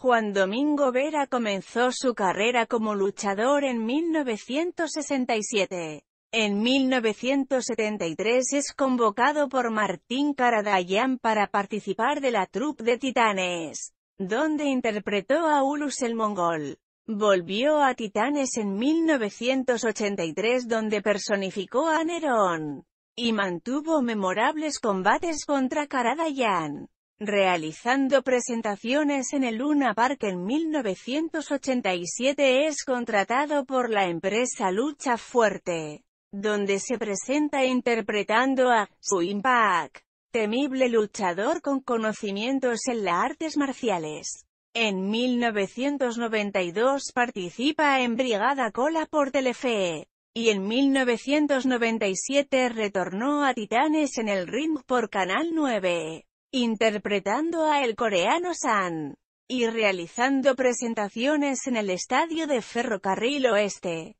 Juan Domingo Vera comenzó su carrera como luchador en 1967. En 1973 es convocado por Martín Caradayan para participar de la Troupe de Titanes, donde interpretó a Ulus el Mongol. Volvió a Titanes en 1983 donde personificó a Nerón, y mantuvo memorables combates contra Caradayán. Realizando presentaciones en el Luna Park en 1987 es contratado por la empresa Lucha Fuerte, donde se presenta interpretando a pack temible luchador con conocimientos en las artes marciales. En 1992 participa en Brigada Cola por Telefe, y en 1997 retornó a Titanes en el ring por Canal 9 interpretando a el coreano San, y realizando presentaciones en el Estadio de Ferrocarril Oeste.